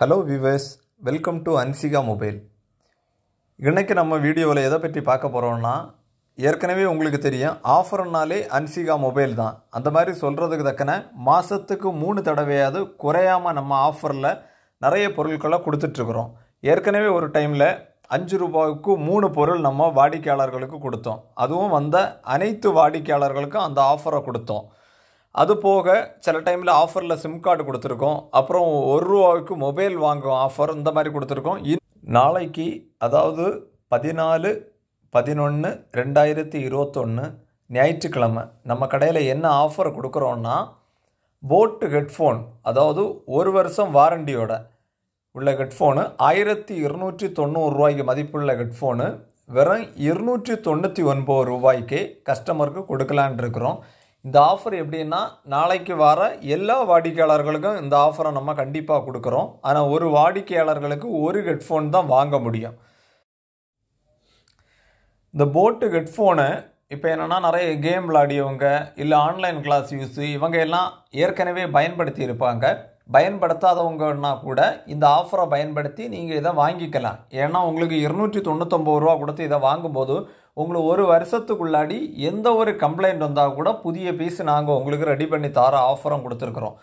hello viewers welcome to Anshika mobile இன்றைக்கி நம்ம வீடியோவில் எதை பற்றி பார்க்க போகிறோம்னா ஏற்கனவே உங்களுக்கு தெரியும் ஆஃபர்னாலே அன்சிகா மொபைல் தான் அந்த மாதிரி சொல்கிறதுக்கு தக்கன மாதத்துக்கு மூணு தடவையாவது குறையாமல் நம்ம ஆஃபரில் நிறைய பொருட்களை கொடுத்துட்ருக்குறோம் ஏற்கனவே ஒரு டைமில் அஞ்சு ரூபாய்க்கு மூணு பொருள் நம்ம வாடிக்கையாளர்களுக்கு கொடுத்தோம் அதுவும் வந்த அனைத்து வாடிக்கையாளர்களுக்கும் அந்த ஆஃபரை கொடுத்தோம் அது போக சில டைமில் ஆஃபரில் சிம் கார்டு கொடுத்துருக்கோம் அப்புறம் ஒரு ரூபாய்க்கு மொபைல் வாங்குவோம் ஆஃபர் இந்த மாதிரி கொடுத்துருக்கோம் நாளைக்கு அதாவது பதினாலு பதினொன்று ரெண்டாயிரத்தி இருபத்தொன்று ஞாயிற்றுக்கிழமை நம்ம கடையில் என்ன ஆஃபர் கொடுக்குறோன்னா போட்டு ஹெட்ஃபோன் அதாவது ஒரு வருஷம் வாரண்டியோட உள்ள ஹெட்ஃபோனு ஆயிரத்தி இருநூற்றி தொண்ணூறு ரூபாய்க்கு மதிப்புள்ள ஹெட்ஃபோனு வெறும் இருநூற்றி தொண்ணூற்றி ஒன்பது ரூபாய்க்கு கஸ்டமருக்கு கொடுக்கலான் இருக்கிறோம் இந்த ஆஃபர் எப்படின்னா நாளைக்கு வர எல்லா வாடிக்கையாளர்களுக்கும் இந்த ஆஃபரை நம்ம கண்டிப்பாக கொடுக்குறோம் ஆனால் ஒரு வாடிக்கையாளர்களுக்கு ஒரு ஹெட்ஃபோன் தான் வாங்க முடியும் இந்த போட்டு ஹெட்ஃபோனு இப்போ என்னென்னா நிறைய கேம் விளாடியவங்க இல்லை ஆன்லைன் கிளாஸ் யூஸு இவங்க எல்லாம் ஏற்கனவே பயன்படுத்தி இருப்பாங்க பயன்படுத்தாதவங்கன்னா கூட இந்த ஆஃபரை பயன்படுத்தி நீங்கள் இதை வாங்கிக்கலாம் ஏன்னா உங்களுக்கு இருநூற்றி தொண்ணூற்றொம்பது ரூபா கொடுத்து இதை வாங்கும்போது உங்களுக்கு ஒரு வருஷத்துக்குள்ளாடி எந்த ஒரு கம்ப்ளைண்ட் வந்தால் கூட புதிய பீஸ் நாங்கள் உங்களுக்கு ரெடி பண்ணி தர ஆஃபரும் கொடுத்துருக்குறோம்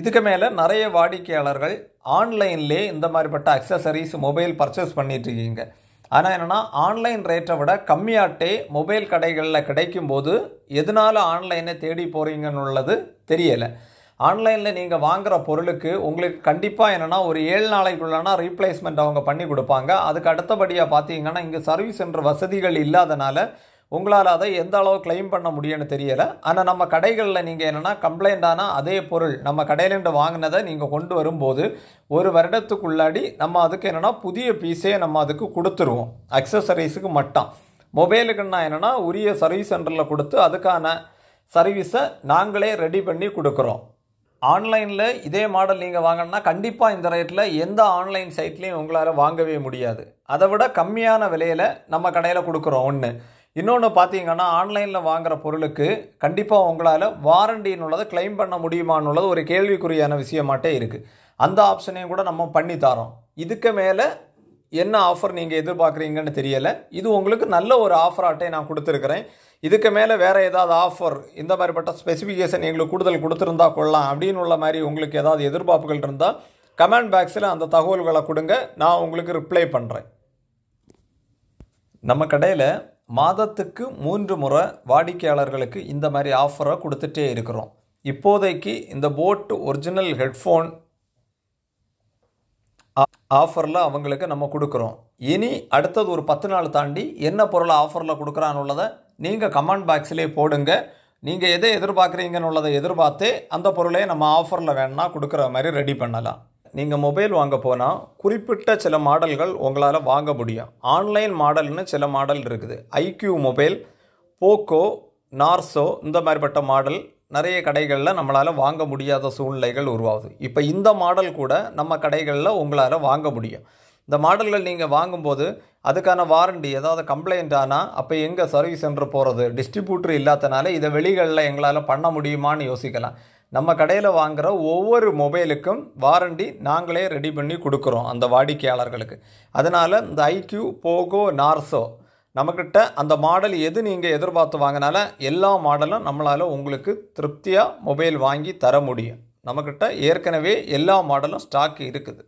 இதுக்கு மேலே நிறைய வாடிக்கையாளர்கள் ஆன்லைன்லே இந்த மாதிரிப்பட்ட அக்சசரிஸ் மொபைல் பர்ச்சேஸ் பண்ணிட்டு இருக்கீங்க ஆனால் என்னென்னா ஆன்லைன் ரேட்டை விட கம்மியாட்டே மொபைல் கடைகளில் கிடைக்கும்போது எதனால் ஆன்லைனை தேடி போகிறீங்கன்னு உள்ளது தெரியலை ஆன்லைனில் நீங்கள் வாங்குகிற பொருளுக்கு உங்களுக்கு கண்டிப்பாக என்னென்னா ஒரு ஏழு நாளைக்குள்ளனா ரீப்ளேஸ்மெண்ட் அவங்க பண்ணி கொடுப்பாங்க அதுக்கு அடுத்தபடியாக பார்த்தீங்கன்னா இங்கே சர்வீஸ் என்ற வசதிகள் இல்லாதனால உங்களால் அதை எந்த அளவு கிளைம் பண்ண முடியும்னு தெரியலை ஆனால் நம்ம கடைகளில் நீங்கள் என்னென்னா கம்ப்ளைண்டான அதே பொருள் நம்ம கடையிலேருந்து வாங்கினதை நீங்கள் கொண்டு வரும்போது ஒரு வருடத்துக்குள்ளாடி நம்ம அதுக்கு என்னென்னா புதிய பீஸே நம்ம அதுக்கு கொடுத்துருவோம் அக்சசரிஸுக்கு மட்டும் மொபைலுக்குன்னா என்னென்னா உரிய சர்வீஸ் சென்டரில் கொடுத்து அதுக்கான சர்வீஸை நாங்களே ரெடி பண்ணி கொடுக்குறோம் ஆன்லைனில் இதே மாடல் நீங்கள் வாங்கினா கண்டிப்பாக இந்த ரேட்டில் எந்த ஆன்லைன் சைட்லேயும் உங்களால் வாங்கவே முடியாது அதை விட கம்மியான விலையில் நம்ம கடையில் கொடுக்குறோம் ஒன்று இன்னொன்று பார்த்தீங்கன்னா ஆன்லைனில் வாங்குகிற பொருளுக்கு கண்டிப்பாக உங்களால் வாரண்டின்னு உள்ளது கிளைம் பண்ண முடியுமான்னுள்ளது ஒரு கேள்விக்குறியான விஷயமாட்டே இருக்குது அந்த ஆப்ஷனையும் கூட நம்ம பண்ணி தரோம் இதுக்கு மேலே என்ன ஆஃபர் நீங்கள் எதிர்பார்க்குறீங்கன்னு தெரியலை இது உங்களுக்கு நல்ல ஒரு ஆஃபர் அட்டை நான் கொடுத்துருக்குறேன் இதுக்கு மேலே வேறு ஏதாவது ஆஃபர் இந்த மாதிரிப்பட்ட ஸ்பெசிஃபிகேஷன் எங்களுக்கு கூடுதல் கொடுத்துருந்தா கொள்ளலாம் அப்படின்னு உள்ள மாதிரி உங்களுக்கு ஏதாவது எதிர்பார்ப்புகள் இருந்தால் கமெண்ட் பாக்ஸில் அந்த தகவல்களை கொடுங்க நான் உங்களுக்கு ரிப்ளை பண்ணுறேன் நம்ம கடையில் மாதத்துக்கு மூன்று முறை வாடிக்கையாளர்களுக்கு இந்த மாதிரி ஆஃபரை கொடுத்துட்டே இருக்கிறோம் இப்போதைக்கு இந்த போட்டு ஒரிஜினல் ஹெட்ஃபோன் ஆஃபரில் அவங்களுக்கு நம்ம கொடுக்குறோம் இனி அடுத்தது ஒரு பத்து நாள் தாண்டி என்ன பொருளை ஆஃபரில் கொடுக்குறான்னு உள்ளதை நீங்கள் கமெண்ட் பாக்ஸ்லேயே போடுங்க நீங்கள் எதை எதிர்பார்க்குறீங்கன்னு உள்ளதை எதிர்பார்த்து அந்த பொருளையே நம்ம ஆஃபரில் வேணால் கொடுக்குற மாதிரி ரெடி பண்ணலாம் நீங்கள் மொபைல் வாங்க போனால் குறிப்பிட்ட சில மாடல்கள் உங்களால் வாங்க முடியும் ஆன்லைன் மாடல்னு சில மாடல் இருக்குது ஐக்யூ மொபைல் போக்கோ நார்சோ இந்த மாதிரிப்பட்ட மாடல் நிறைய கடைகளில் நம்மளால் வாங்க முடியாத சூழ்நிலைகள் உருவாகுது இப்போ இந்த மாடல் கூட நம்ம கடைகளில் உங்களால் வாங்க முடியும் இந்த மாடல்கள் நீங்கள் வாங்கும்போது அதுக்கான வாரண்டி ஏதாவது கம்ப்ளைண்ட் ஆனால் அப்போ எங்கே சர்வீஸ் சென்டர் போகிறது டிஸ்ட்ரிபியூட்டர் இல்லாதனால இதை வெளிகளில் எங்களால் பண்ண முடியுமான்னு யோசிக்கலாம் நம்ம கடையில் வாங்குகிற ஒவ்வொரு மொபைலுக்கும் வாரண்டி நாங்களே ரெடி பண்ணி கொடுக்குறோம் அந்த வாடிக்கையாளர்களுக்கு அதனால் இந்த ஐக்யூ போகோ நார்சோ நம்மக்கிட்ட அந்த மாடல் எது நீங்கள் எதிர்பார்த்து வாங்கினால எல்லா மாடலும் நம்மளால் உங்களுக்கு திருப்தியாக மொபைல் வாங்கி தர முடியும் நம்மக்கிட்ட ஏற்கனவே எல்லா மாடலும் ஸ்டாக் இருக்குது